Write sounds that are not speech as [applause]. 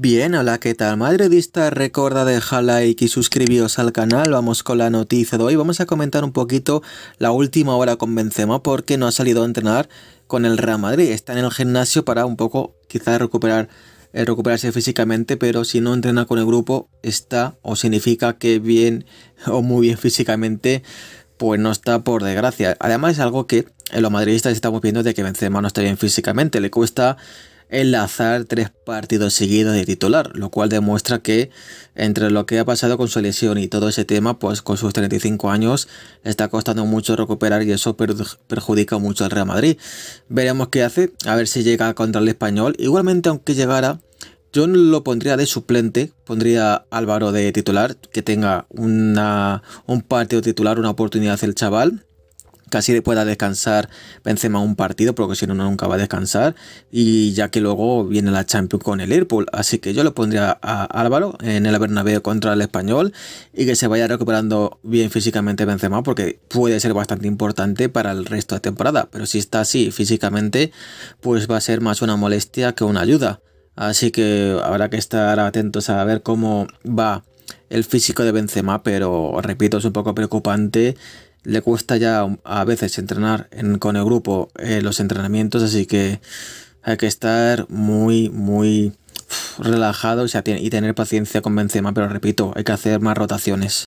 Bien, hola, ¿qué tal? Madridista, recuerda dejar like y suscribiros al canal, vamos con la noticia de hoy, vamos a comentar un poquito la última hora con Benzema porque no ha salido a entrenar con el Real Madrid, está en el gimnasio para un poco quizás recuperar, eh, recuperarse físicamente, pero si no entrena con el grupo está o significa que bien [laughs] o muy bien físicamente pues no está por desgracia, además es algo que en los madridistas estamos viendo de que Benzema no está bien físicamente, le cuesta enlazar tres partidos seguidos de titular, lo cual demuestra que entre lo que ha pasado con su lesión y todo ese tema, pues con sus 35 años está costando mucho recuperar y eso perjudica mucho al Real Madrid. Veremos qué hace, a ver si llega contra el español. Igualmente, aunque llegara, yo lo pondría de suplente, pondría Álvaro de titular, que tenga un partido titular, una oportunidad el chaval casi pueda descansar Benzema un partido, porque si no, nunca va a descansar. Y ya que luego viene la Champions con el Liverpool. Así que yo lo pondría a Álvaro en el Bernabéu contra el Español y que se vaya recuperando bien físicamente Benzema, porque puede ser bastante importante para el resto de temporada. Pero si está así físicamente, pues va a ser más una molestia que una ayuda. Así que habrá que estar atentos a ver cómo va el físico de Benzema, pero repito, es un poco preocupante le cuesta ya a veces entrenar con el grupo eh, los entrenamientos, así que hay que estar muy, muy relajado y tener paciencia con Benzema, pero repito, hay que hacer más rotaciones.